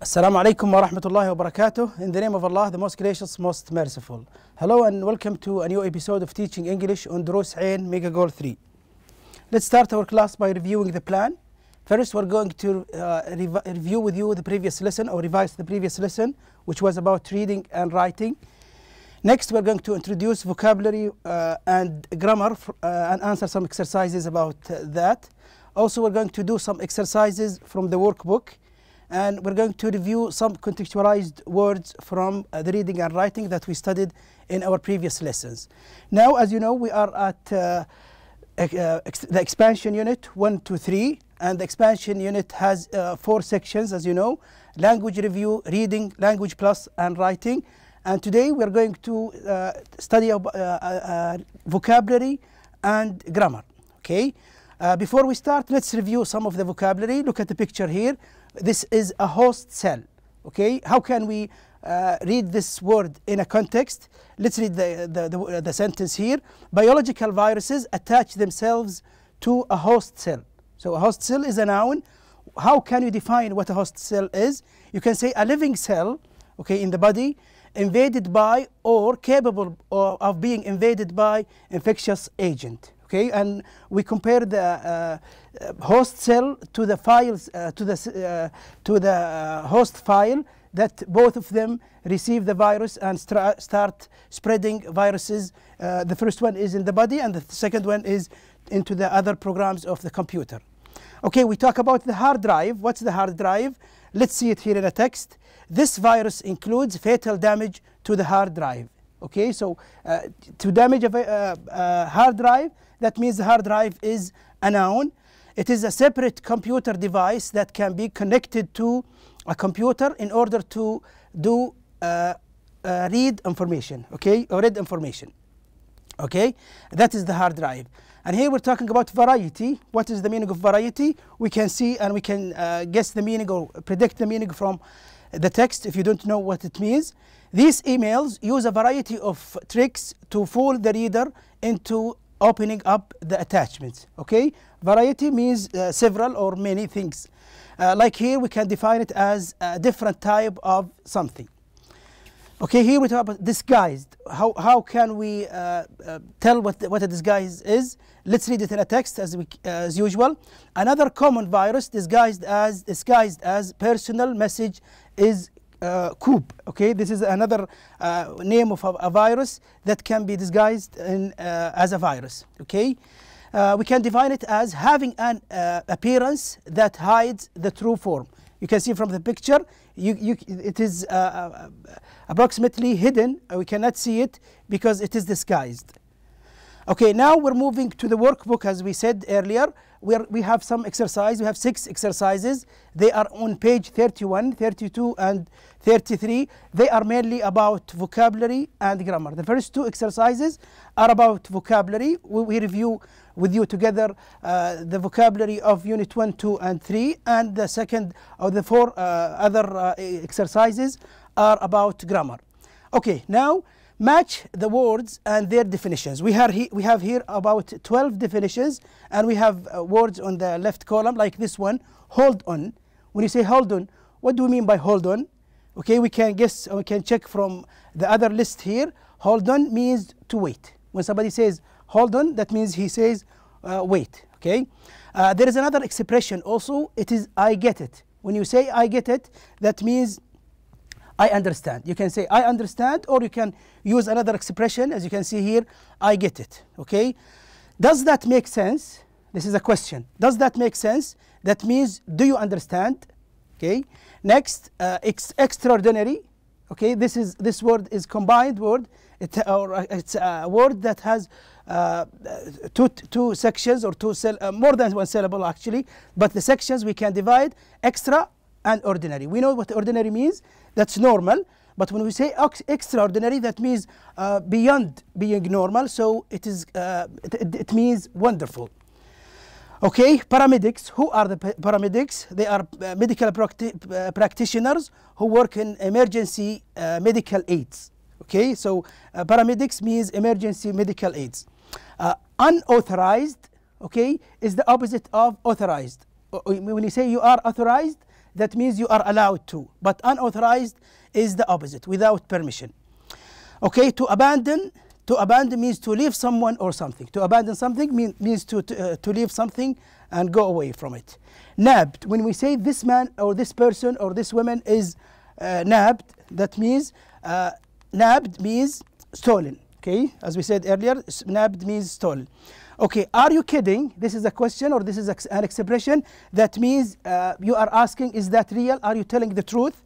Assalamu alaikum wa rahmatullahi wa barakatuh. In the name of Allah, the most gracious, most merciful. Hello and welcome to a new episode of Teaching English on Durus Ain Mega Goal 3. Let's start our class by reviewing the plan. First, we're going to uh, rev review with you the previous lesson or revise the previous lesson, which was about reading and writing. Next, we're going to introduce vocabulary uh, and grammar uh, and answer some exercises about uh, that. Also, we're going to do some exercises from the workbook and we're going to review some contextualized words from uh, the reading and writing that we studied in our previous lessons. Now, as you know, we are at uh, ex uh, the expansion unit 1 to 3, and the expansion unit has uh, four sections, as you know, language review, reading, language plus, and writing. And today we're going to uh, study vocabulary and grammar, okay? before we start, let's review some of the vocabulary. Look at the picture here this is a host cell okay how can we uh, read this word in a context let's read the, the, the, uh, the, sentence here biological viruses attach themselves to a host cell so a host cell is a noun how can you define what a host cell is you can say a living cell okay in the body invaded by or capable of being invaded by infectious agent okay and we compare the uh, uh, host cell to the files uh, to the to the host file that both of them receive the virus and start spreading viruses. Uh, the first one is in the body, and the second one is into the other programs of the computer. Okay, we talk about the hard drive. What's the hard drive? Let's see it here in a text. This virus includes fatal damage to the hard drive okay so uh, to damage a, uh, uh, hard drive that means the hard drive is a noun it is a separate computer device that can be connected to a computer in order to do uh, read information okay or read information okay that is the hard drive and here we're talking about variety what is the meaning of variety we can see and we can guess the meaning or predict the meaning from the text if you don't know what it means these emails use a variety of tricks to fool the reader into opening up the attachments. Okay, variety means uh, several or many things. Uh, like here, we can define it as a different type of something. Okay, here we talk about disguised. How, how can we uh, uh tell what, the, what a disguise is? Let's read it in a text as, we, as usual. Another common virus disguised as, disguised as personal message is uh, Okay, this is another uh, name of a, a, virus that can be disguised in, uh, as a virus. Okay, uh, we can define it as having an uh, appearance that hides the true form. You can see from the picture, you, you, it is uh, approximately hidden. We cannot see it because it is disguised. Okay, now we're moving to the workbook as we said earlier. We, are, we have some exercise, we have six exercises. They are on page 31, 32 and 33. They are mainly about vocabulary and grammar. The first two exercises are about vocabulary. We, we review with you together uh, the vocabulary of unit 1, 2 and 3 and the second or the four uh, other uh, exercises are about grammar. Okay, now match the words and their definitions. We have, we have here about 12 definitions and we have uh, words on the left column like this one, hold on. When you say hold on, what do we mean by hold on? Okay, we can guess, uh, we can check from the other list here. Hold on means to wait. When somebody says hold on, that means he says uh, wait, okay? Uh, there is another expression also, it is I get it. When you say I get it, that means I understand. You can say I understand or you can use another expression as you can see here, I get it, okay? Does that make sense? This is a question. Does that make sense? That means do you understand? Okay. Next, uh, ex extraordinary. Okay, this is this word is combined word. It, or uh, it's a word that has uh, two two sections or two uh, more than one syllable actually. But the sections we can divide extra and ordinary. We know what ordinary means that's normal. But when we say extraordinary, that means uh, beyond being normal. So it is uh, it, it, means wonderful. Okay, paramedics. Who are the paramedics? They are uh, medical practi uh, practitioners who work in emergency uh, medical aids. Okay, so uh, paramedics means emergency medical aids. unauthorized, okay, is the opposite of authorized. When you say you are authorized, that means you are allowed to but unauthorized is the opposite without permission okay to abandon to abandon means to leave someone or something to abandon something mean, means to to, uh, to leave something and go away from it nabbed when we say this man or this person or this woman is uh, nabbed that means uh, nabbed means stolen okay as we said earlier nabbed means stolen Okay, are you kidding? This is a question or this is an expression that means uh, you are asking, is that real? Are you telling the truth?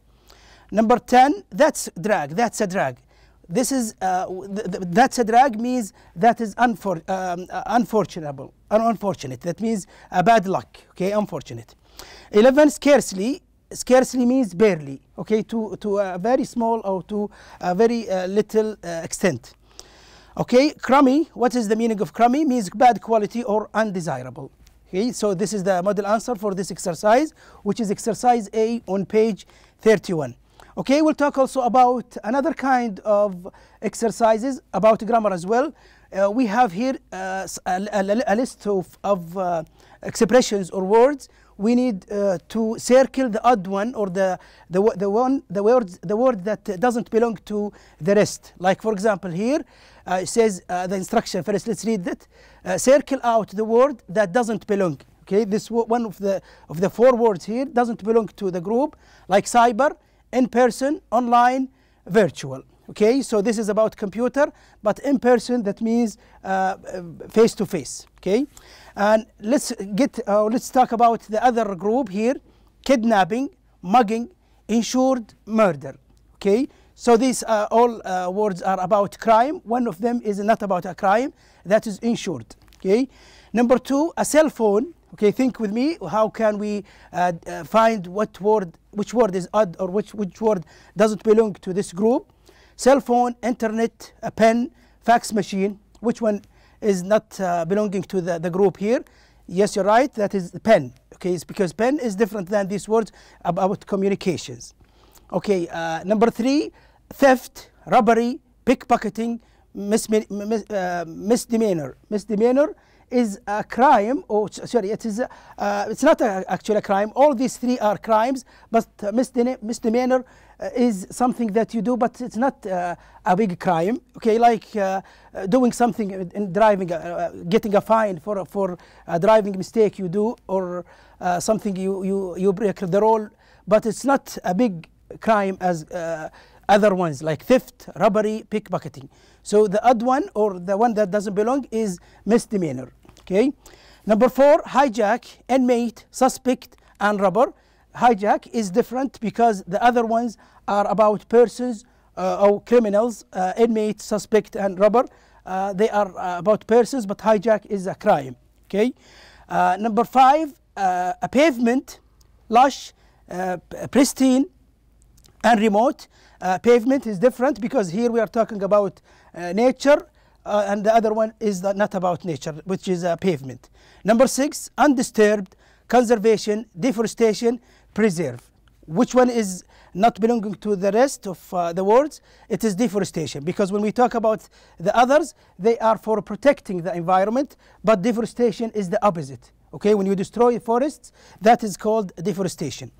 Number 10, that's drag, that's a drag. This is, uh, th th that's a drag means that is unfor um, uh, unfortunate, unfortunate. That means a uh, bad luck, okay, unfortunate. 11, scarcely, scarcely means barely, okay, to, to a very small or to a very uh, little uh, extent. Okay, crummy, what is the meaning of crummy? Means bad quality or undesirable. Okay, so this is the model answer for this exercise, which is exercise A on page 31. Okay, we'll talk also about another kind of exercises about grammar as well. Uh, we have here uh, a, a, a, list of, of uh, expressions or words we need uh, to circle the odd one or the, the, the, one, the, words, the word that doesn't belong to the rest. Like for example here, uh, it says uh, the instruction first, let's read it. Uh, circle out the word that doesn't belong. Okay, this one of the, of the four words here doesn't belong to the group, like cyber, in person, online, virtual okay so this is about computer but in person that means uh, face to face okay and let's get uh, let's talk about the other group here kidnapping mugging insured murder okay so these uh, all uh, words are about crime one of them is not about a crime that is insured okay number two a cell phone okay think with me how can we uh, uh, find what word which word is odd or which which word doesn't belong to this group cell phone, internet, a pen, fax machine. Which one is not uh, belonging to the, the group here? Yes, you're right, that is pen. Okay, it's because pen is different than these words about communications. Okay, uh, number three, theft, robbery, pickpocketing, mis uh, misdemeanor. Misdemeanor is a crime, Oh, sorry, it is, uh, it's not a, actually a crime. All these three are crimes, but uh, misdemeanor uh, is something that you do, but it's not uh, a big crime. Okay, like uh, uh doing something in driving, uh, uh, getting a fine for for a driving mistake you do, or something you you you break the rule, but it's not a big crime as other ones like theft, robbery, pickpocketing. So the odd one or the one that doesn't belong is misdemeanor. Okay, number four, hijack, inmate, suspect, and robber hijack is different because the other ones are about persons uh, or criminals, uh, inmate, suspect, and robber. Uh, they are uh, about persons, but hijack is a crime. Okay. Uh, number five, uh, a pavement, lush, pristine, and remote. pavement is different because here we are talking about nature, and the other one is not about nature, which is a pavement. Number six, undisturbed, conservation, deforestation, preserve. Which one is not belonging to the rest of uh, the words? It is deforestation because when we talk about the others, they are for protecting the environment, but deforestation is the opposite. Okay, when you destroy forests, that is called deforestation.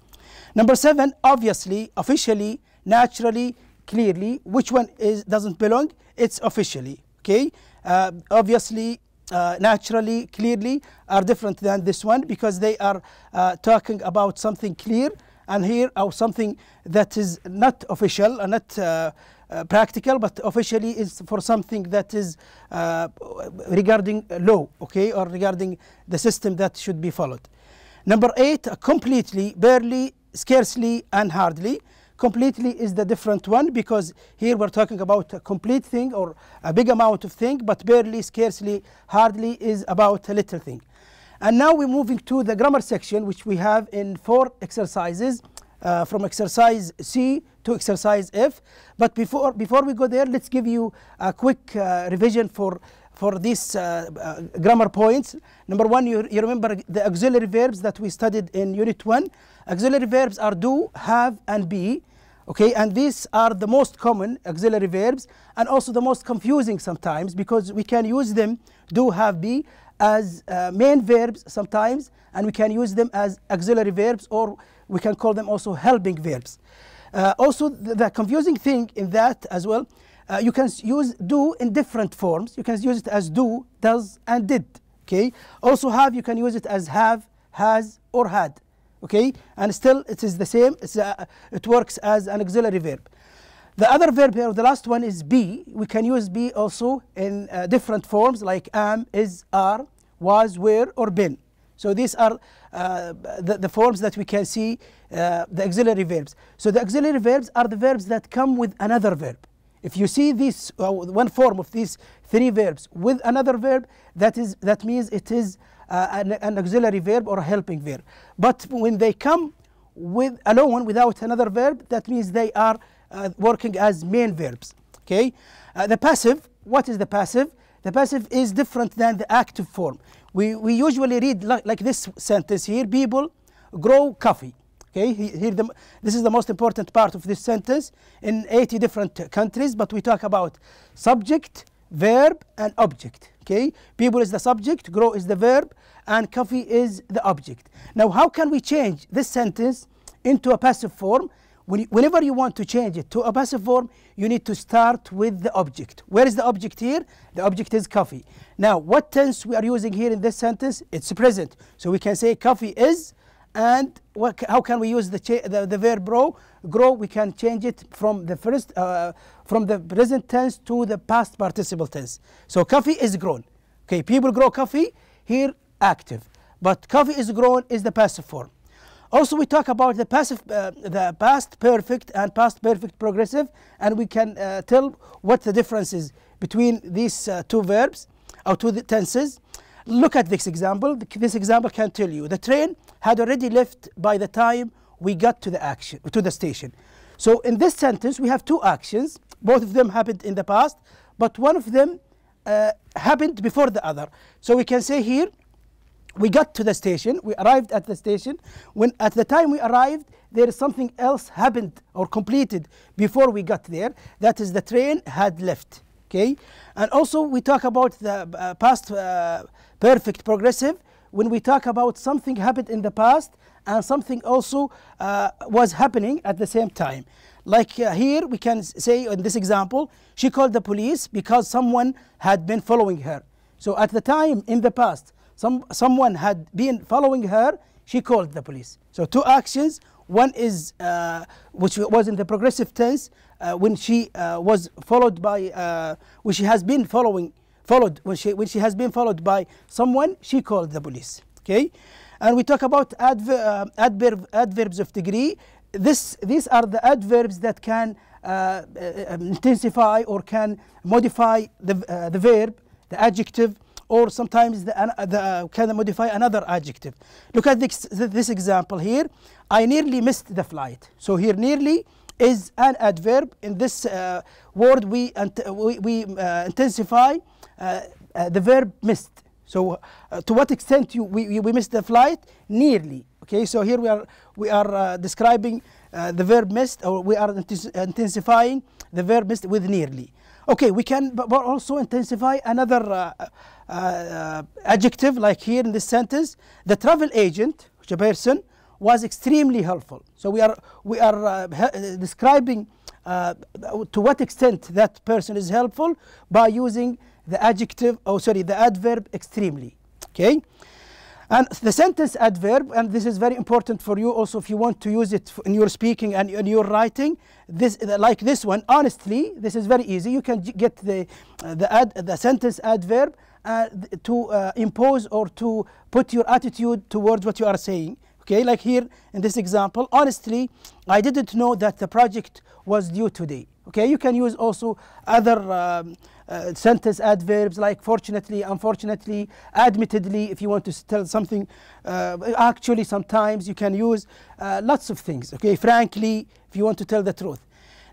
Number seven, obviously, officially, naturally, clearly, which one is doesn't belong? It's officially. Okay, uh, obviously, uh, naturally, clearly, are different than this one because they are uh, talking about something clear and here or something that is not official and uh, not uh, uh, practical, but officially is for something that is uh, regarding law, okay, or regarding the system that should be followed. Number eight, completely, barely, scarcely, and hardly completely is the different one because here we're talking about a complete thing or a big amount of thing but barely scarcely hardly is about a little thing and now we're moving to the grammar section which we have in four exercises uh, from exercise C to exercise F but before before we go there let's give you a quick uh, revision for for these uh, uh, grammar points. Number one, you, you, remember the auxiliary verbs that we studied in Unit 1. Auxiliary verbs are do, have, and be okay and these are the most common auxiliary verbs and also the most confusing sometimes because we can use them do have be as uh, main verbs sometimes and we can use them as auxiliary verbs or we can call them also helping verbs uh, also the, the, confusing thing in that as well uh, you can use do in different forms you can use it as do does and did okay also have you can use it as have has or had okay and still it is the same a, uh, it works as an auxiliary verb the other verb here the last one is be we can use be also in uh, different forms like am is are was were or been so these are uh, the, the, forms that we can see uh, the auxiliary verbs so the auxiliary verbs are the verbs that come with another verb if you see this uh, one form of these three verbs with another verb that is that means it is uh, an, an, auxiliary verb or a helping verb. But when they come with alone without another verb, that means they are uh, working as main verbs. Okay, uh, the passive. What is the passive? The passive is different than the active form. We we usually read like, like this sentence here: people grow coffee. Okay, here the, this is the most important part of this sentence in 80 different countries, but we talk about subject, verb, and object okay people is the subject grow is the verb and coffee is the object now how can we change this sentence into a passive form whenever you want to change it to a passive form you need to start with the object where is the object here the object is coffee now what tense we are using here in this sentence it's present so we can say coffee is and what, how can we use the, the, the verb grow? Grow, we can change it from the first, uh, from the present tense to the past participle tense. So coffee is grown. Okay, people grow coffee, here active. But coffee is grown is the passive form. Also, we talk about the passive, uh, the past perfect and past perfect progressive, and we can uh, tell what the difference is between these uh, two verbs or two tenses. Look at this example. This example can tell you the train had already left by the time we got to the action to the station. So in this sentence, we have two actions. Both of them happened in the past, but one of them uh, happened before the other. So we can say here, we got to the station, we arrived at the station. When at the time we arrived, there is something else happened or completed before we got there. That is the train had left. Okay, and also we talk about the uh, past uh, perfect progressive when we talk about something happened in the past and something also uh, was happening at the same time. Like uh, here, we can say in this example, she called the police because someone had been following her. So at the time in the past, some, someone had been following her, she called the police. So two actions. One is, uh, which was in the progressive tense, uh, when she uh, was followed by, uh, when she has been following followed when she when she has been followed by someone she called the police okay and we talk about adver, uh, adverb, adverbs of degree this these are the adverbs that can uh, uh um, intensify or can modify the uh, the verb the adjective or sometimes the, the can modify another adjective look at this this example here i nearly missed the flight so here nearly is an adverb in this uh, word we we, we intensify uh, uh, the verb missed. So uh, to what extent you, we, we missed the flight? Nearly. Okay, so here we are, we are describing the verb missed or we are intensifying the verb missed with nearly. Okay, we can but also intensify another adjective like here in this sentence. The travel agent, the person, was extremely helpful. So we are we are uh, describing uh, to what extent that person is helpful by using the adjective, oh sorry, the adverb extremely. Okay? And the sentence adverb, and this is very important for you also if you want to use it in your speaking and in your writing, this like this one, honestly, this is very easy. You can get the, uh, the, ad, the sentence adverb uh, to uh, impose or to put your attitude towards what you are saying. Okay, like here in this example, honestly, I didn't know that the project was due today. Okay, you can use also other um, uh, sentence adverbs like fortunately, unfortunately, admittedly, if you want to tell something. Uh, actually, sometimes you can use uh, lots of things, okay? Frankly, if you want to tell the truth.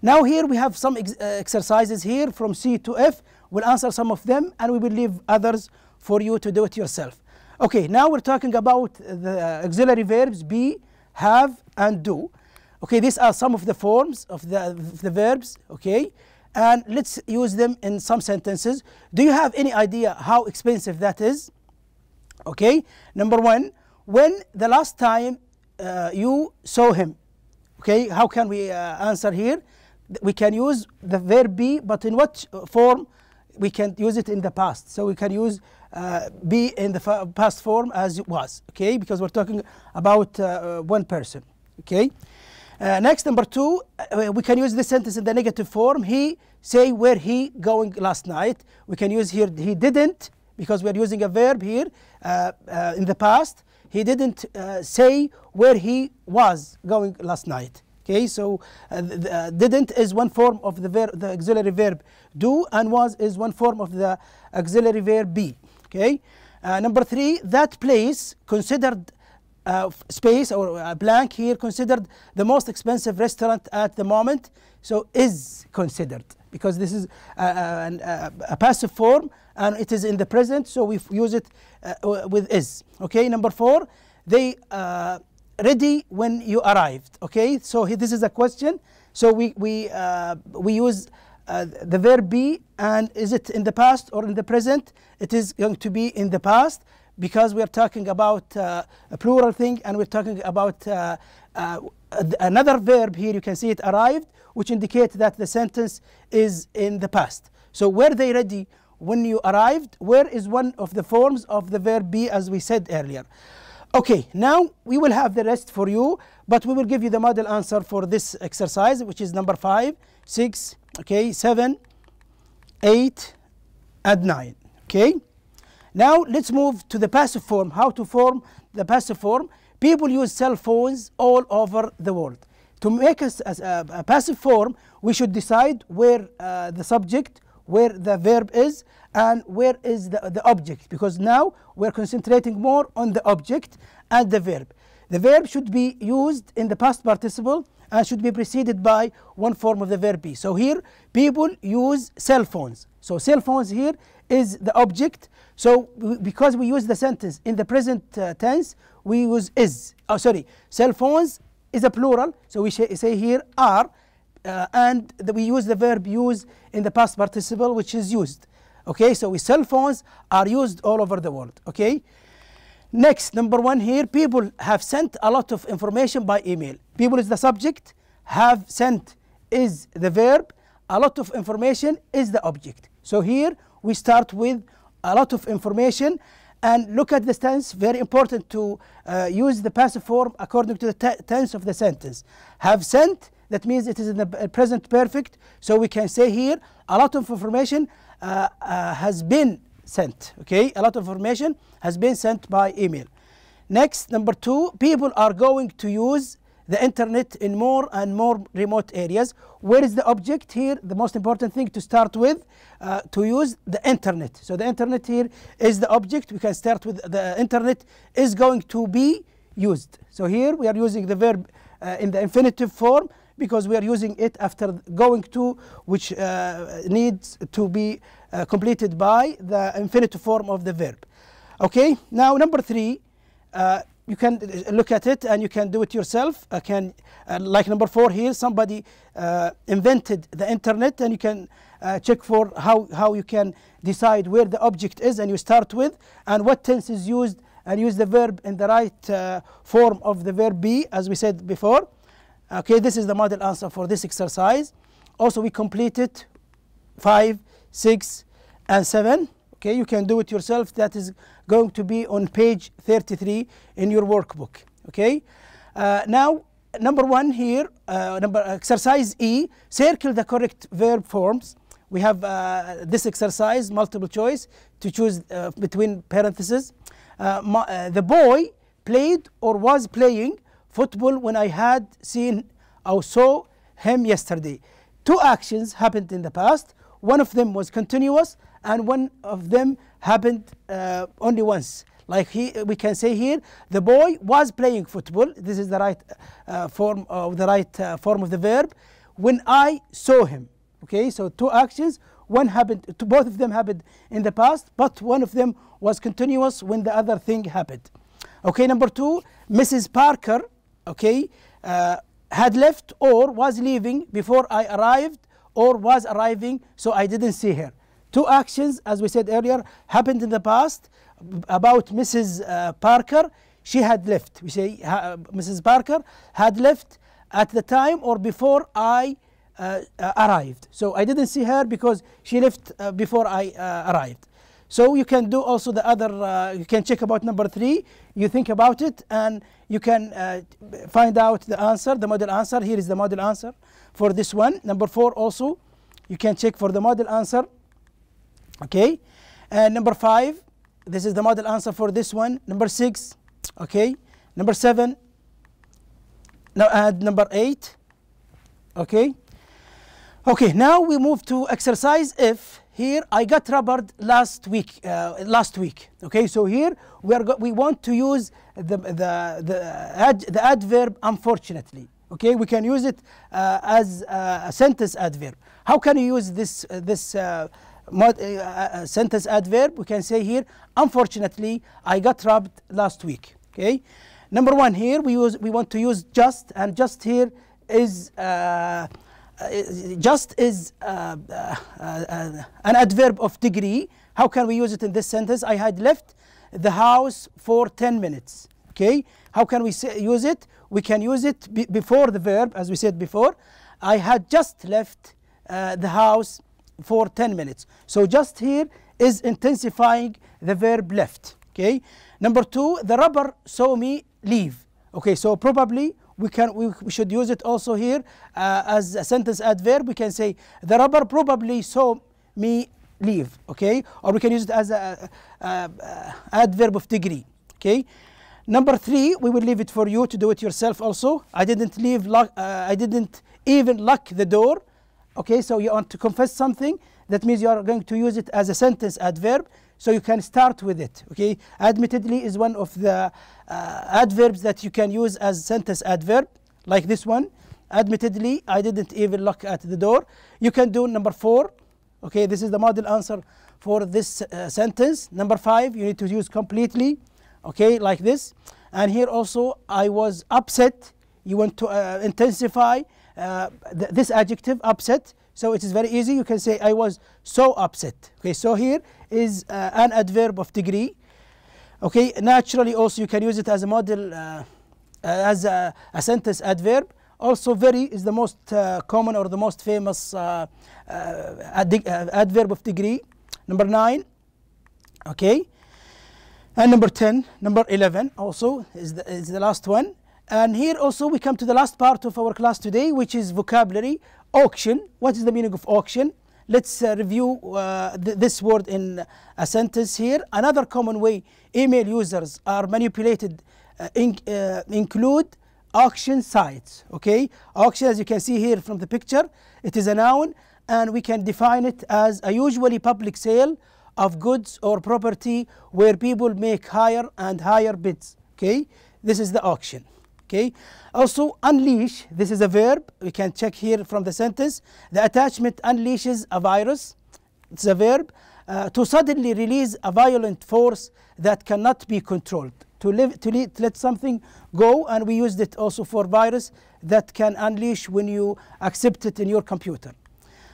Now, here we have some ex uh, exercises here from C to F. We'll answer some of them and we will leave others for you to do it yourself. Okay, now we're talking about the auxiliary verbs be, have, and do. Okay, these are some of the forms of the, of the verbs, okay? and let's use them in some sentences. Do you have any idea how expensive that is? Okay, number one, when the last time uh, you saw him? Okay, how can we uh, answer here? We can use the verb be, but in what uh, form? We can use it in the past. So we can use uh, be in the past form as it was, okay? Because we're talking about uh, one person, okay? Uh, next, number two, uh, we can use this sentence in the negative form. He, say, where he going last night? We can use here, he didn't, because we are using a verb here uh, uh in the past. He didn't uh, say where he was going last night. Okay, so uh, didn't is one form of the, verb, the auxiliary verb do, and was is one form of the auxiliary verb be. Okay, number three, that place considered uh, space or uh, blank here considered the most expensive restaurant at the moment. So is considered because this is a, uh, a, a passive form and it is in the present. So we use it uh, with is. Okay, number four, they uh, ready when you arrived. Okay, so this is a question. So we we we use. the verb be and is it in the past or in the present? It is going to be in the past because we are talking about uh, a plural thing and we're talking about uh, uh, another verb here you can see it arrived which indicates that the sentence is in the past so were they ready when you arrived where is one of the forms of the verb be as we said earlier okay now we will have the rest for you but we will give you the model answer for this exercise which is number 5 6 okay 7 8 and 9 okay now let's move to the passive form, how to form the passive form. People use cell phones all over the world. To make a, a, a passive form, we should decide where uh, the subject, where the verb is, and where is the, the object, because now we're concentrating more on the object and the verb. The verb should be used in the past participle and uh, should be preceded by one form of the verb be. So here people use cell phones. So cell phones here is the object. So because we use the sentence in the present uh, tense, we use is. Oh, sorry, cell phones is a plural. So we say here are, uh, and the, we use the verb use in the past participle, which is used. Okay, so we cell phones are used all over the world. Okay. Next, number one here, people have sent a lot of information by email. People is the subject, have sent is the verb, a lot of information is the object. So here we start with a lot of information and look at the tense, very important to uh, use the passive form according to the tense of the sentence. Have sent, that means it is in the present perfect, so we can say here a lot of information uh, uh, has been sent. Okay, a lot of information has been sent by email. Next, number two, people are going to use the internet in more and more remote areas. Where is the object here? The most important thing to start with, uh, to use the internet. So the internet here is the object. We can start with the internet is going to be used. So here we are using the verb uh, in the infinitive form because we are using it after going to, which uh, needs to be uh, completed by the infinitive form of the verb. Okay, now number three, uh, you can uh, look at it and you can do it yourself. I uh, can, uh, like number four here, somebody uh, invented the internet and you can check for how, how you can decide where the object is and you start with and what tense is used and use the verb in the right form of the verb be as we said before. Okay, this is the model answer for this exercise. Also, we completed five 6 and 7 okay you can do it yourself that is going to be on page 33 in your workbook okay uh, now number one here uh, number exercise E circle the correct verb forms we have uh, this exercise multiple choice to choose uh, between parentheses uh, my, uh, the boy played or was playing football when I had seen or saw him yesterday two actions happened in the past one of them was continuous and one of them happened uh, only once. Like he, we can say here, the boy was playing football. This is the right uh, form of the right uh, form of the verb. When I saw him, okay. So two actions. One happened. Both of them happened in the past, but one of them was continuous when the other thing happened. Okay. Number two, Mrs. Parker, okay, uh, had left or was leaving before I arrived or was arriving, so I didn't see her. Two actions, as we said earlier, happened in the past about Mrs. Uh, Parker. She had left. We say uh, Mrs. Parker had left at the time or before I uh, uh arrived. So I didn't see her because she left uh, before I uh, arrived. So you can do also the other, you can check about number three, you think about it and you can uh, find out the answer, the model answer. Here is the model answer for this one. Number four also, you can check for the model answer. Okay. And number five, this is the model answer for this one. Number six, okay. Number seven, now add number eight, okay. Okay, now we move to exercise if here I got rubbered last week uh, last week okay so here we are we want to use the the the, ad the adverb unfortunately okay we can use it uh, as uh, a sentence adverb how can you use this uh, this uh, uh, sentence adverb we can say here unfortunately I got robbed last week okay number one here we use we want to use just and just here is uh, just is uh, uh, an adverb of degree. How can we use it in this sentence? I had left the house for 10 minutes. Okay, how can we say, use it? We can use it be before the verb, as we said before. I had just left uh, the house for 10 minutes. So just here is intensifying the verb left. Okay, number two, the robber saw me leave. Okay, so probably we can we, we should use it also here uh, as a sentence adverb. We can say the robber probably saw me leave. Okay, or we can use it as a, a, a adverb of degree. Okay. Number three, we will leave it for you to do it yourself. Also, I didn't leave. Lock, uh, I didn't even lock the door. Okay, so you want to confess something. That means you are going to use it as a sentence adverb. So you can start with it. Okay, admittedly is one of the uh, adverbs that you can use as sentence adverb, like this one. Admittedly, I didn't even look at the door. You can do number four. Okay, this is the model answer for this uh, sentence. Number five, you need to use completely. Okay, like this. And here also, I was upset. You want to uh, intensify uh, th this adjective, upset. So it is very easy. You can say I was so upset. Okay, so here is uh, an adverb of degree. Okay, naturally also you can use it as a model, uh, uh as a, a, sentence adverb. Also very is the most uh, common or the most famous uh, uh, ad adverb of degree. Number nine, okay. And number 10, number 11 also is the, is the last one. And here also we come to the last part of our class today, which is vocabulary. Auction. What is the meaning of auction? Let's uh, review uh, th this word in a sentence here. Another common way email users are manipulated uh, in, uh, include auction sites. Okay, auction, as you can see here from the picture, it is a noun, and we can define it as a usually public sale of goods or property where people make higher and higher bids. Okay, this is the auction okay also unleash this is a verb we can check here from the sentence the attachment unleashes a virus it's a verb uh, to suddenly release a violent force that cannot be controlled to, live, to let, let something go and we used it also for virus that can unleash when you accept it in your computer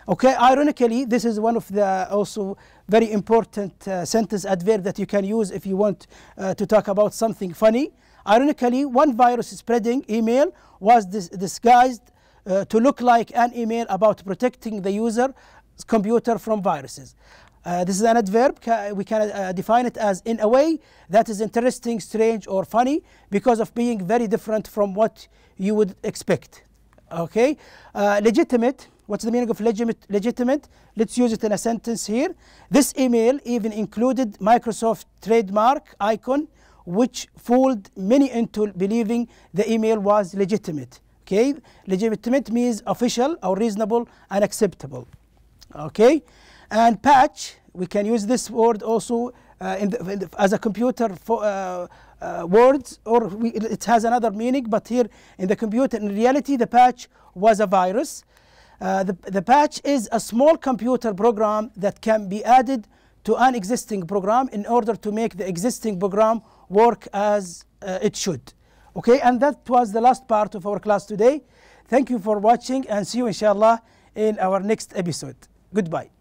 okay ironically this is one of the also very important uh, sentence adverb that you can use if you want uh, to talk about something funny Ironically, one virus spreading email was dis disguised uh, to look like an email about protecting the user's computer from viruses. Uh, this is an adverb. We can uh, define it as in a way that is interesting, strange, or funny because of being very different from what you would expect. Okay, uh, legitimate. What's the meaning of legitimate? Legitimate. Let's use it in a sentence here. This email even included Microsoft trademark icon which fooled many into believing the email was legitimate. Okay, legitimate means official or reasonable and acceptable. Okay, and patch, we can use this word also uh, in the, in the, as a computer for, uh, uh, words, or we, it has another meaning, but here in the computer, in reality, the patch was a virus. Uh, the, the patch is a small computer program that can be added to an existing program in order to make the existing program work as uh, it should. Okay, and that was the last part of our class today. Thank you for watching and see you inshallah in our next episode. Goodbye.